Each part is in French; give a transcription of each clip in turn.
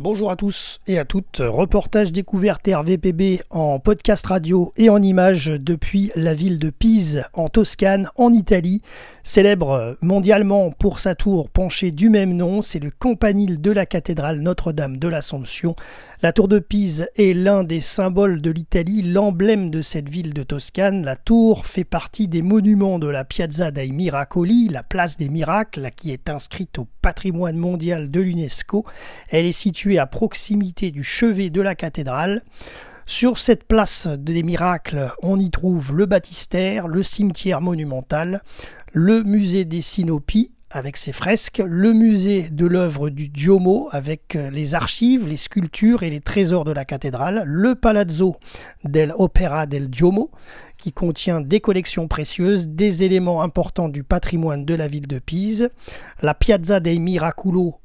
Bonjour à tous et à toutes. Reportage découverte RVPB en podcast radio et en images depuis la ville de Pise en Toscane en Italie. Célèbre mondialement pour sa tour penchée du même nom, c'est le campanile de la cathédrale Notre-Dame de l'Assomption. La tour de Pise est l'un des symboles de l'Italie, l'emblème de cette ville de Toscane. La tour fait partie des monuments de la Piazza dei Miracoli, la place des miracles, qui est inscrite au patrimoine mondial de l'UNESCO. Elle est située à proximité du chevet de la cathédrale. Sur cette place des miracles, on y trouve le baptistère, le cimetière monumental, le musée des Sinopies avec ses fresques, le musée de l'œuvre du Diomo avec euh, les archives, les sculptures et les trésors de la cathédrale, le Palazzo dell'Opera del Diomo qui contient des collections précieuses, des éléments importants du patrimoine de la ville de Pise, la Piazza dei Miraculo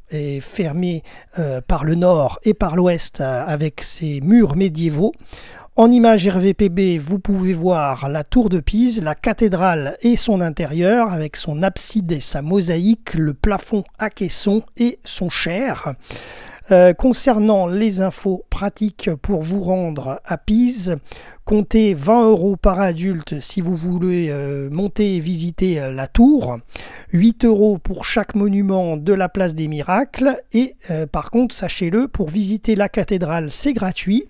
fermé euh, par le nord et par l'ouest euh, avec ses murs médiévaux. En image RVPB, vous pouvez voir la tour de Pise, la cathédrale et son intérieur, avec son abside et sa mosaïque, le plafond à caisson et son cher. Euh, concernant les infos pratique pour vous rendre à Pise. Comptez 20 euros par adulte si vous voulez euh, monter et visiter euh, la tour, 8 euros pour chaque monument de la place des miracles, et euh, par contre, sachez-le, pour visiter la cathédrale, c'est gratuit,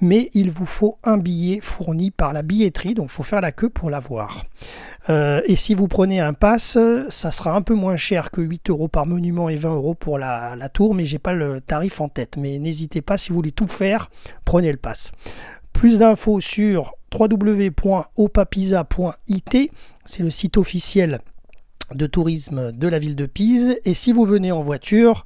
mais il vous faut un billet fourni par la billetterie, donc il faut faire la queue pour l'avoir. et si vous prenez un pass, ça sera un peu moins cher que 8 euros par monument et 20 euros pour la, la tour, mais j'ai pas le tarif en tête. Mais n'hésitez pas si vous voulez tout faire, prenez le pass. Plus d'infos sur www.opapisa.it, c'est le site officiel de tourisme de la ville de Pise. Et si vous venez en voiture,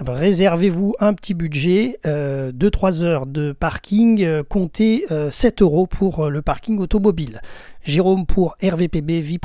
réservez-vous un petit budget, 2-3 euh, heures de parking, euh, comptez 7 euh, euros pour le parking automobile. Jérôme pour rvpb,